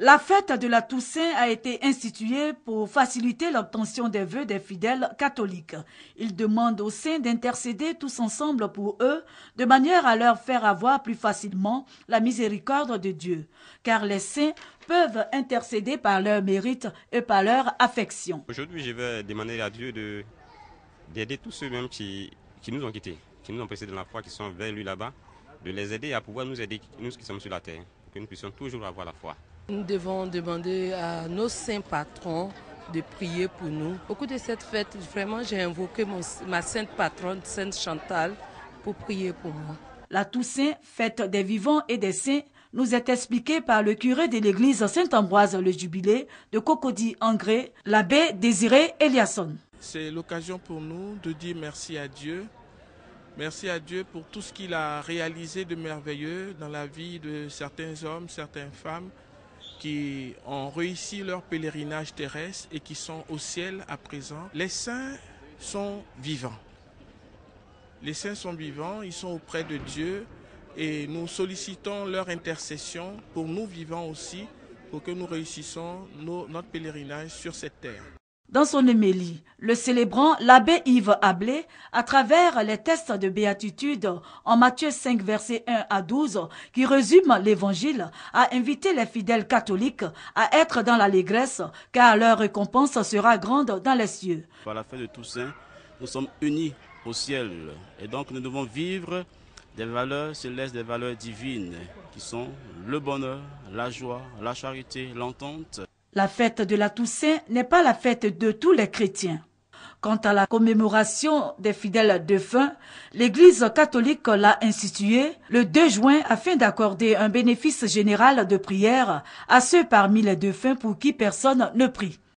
La fête de la Toussaint a été instituée pour faciliter l'obtention des vœux des fidèles catholiques. Ils demandent aux saints d'intercéder tous ensemble pour eux, de manière à leur faire avoir plus facilement la miséricorde de Dieu, car les saints peuvent intercéder par leur mérite et par leur affection. Aujourd'hui, je vais demander à Dieu d'aider tous ceux même qui, qui nous ont quittés, qui nous ont précédés dans la foi, qui sont vers lui là-bas, de les aider à pouvoir nous aider, nous qui sommes sur la terre, que nous puissions toujours avoir la foi. Nous devons demander à nos saints patrons de prier pour nous. Au cours de cette fête, vraiment, j'ai invoqué ma sainte patronne, Sainte Chantal, pour prier pour moi. La Toussaint, fête des vivants et des saints, nous est expliquée par le curé de l'église Saint-Ambroise le Jubilé de Cocody Angré, l'abbé Désiré Eliasson. C'est l'occasion pour nous de dire merci à Dieu. Merci à Dieu pour tout ce qu'il a réalisé de merveilleux dans la vie de certains hommes, certaines femmes, qui ont réussi leur pèlerinage terrestre et qui sont au ciel à présent. Les saints sont vivants. Les saints sont vivants, ils sont auprès de Dieu et nous sollicitons leur intercession pour nous vivants aussi, pour que nous réussissions notre pèlerinage sur cette terre. Dans son homélie, le célébrant, l'abbé Yves Ablé, à travers les tests de béatitude en Matthieu 5, verset 1 à 12, qui résume l'évangile, a invité les fidèles catholiques à être dans l'allégresse, car leur récompense sera grande dans les cieux. Par la fête de tous saints, nous sommes unis au ciel, et donc nous devons vivre des valeurs célestes, des valeurs divines, qui sont le bonheur, la joie, la charité, l'entente, la fête de la Toussaint n'est pas la fête de tous les chrétiens. Quant à la commémoration des fidèles défunts, l'Église catholique l'a instituée le 2 juin afin d'accorder un bénéfice général de prière à ceux parmi les défunts pour qui personne ne prie.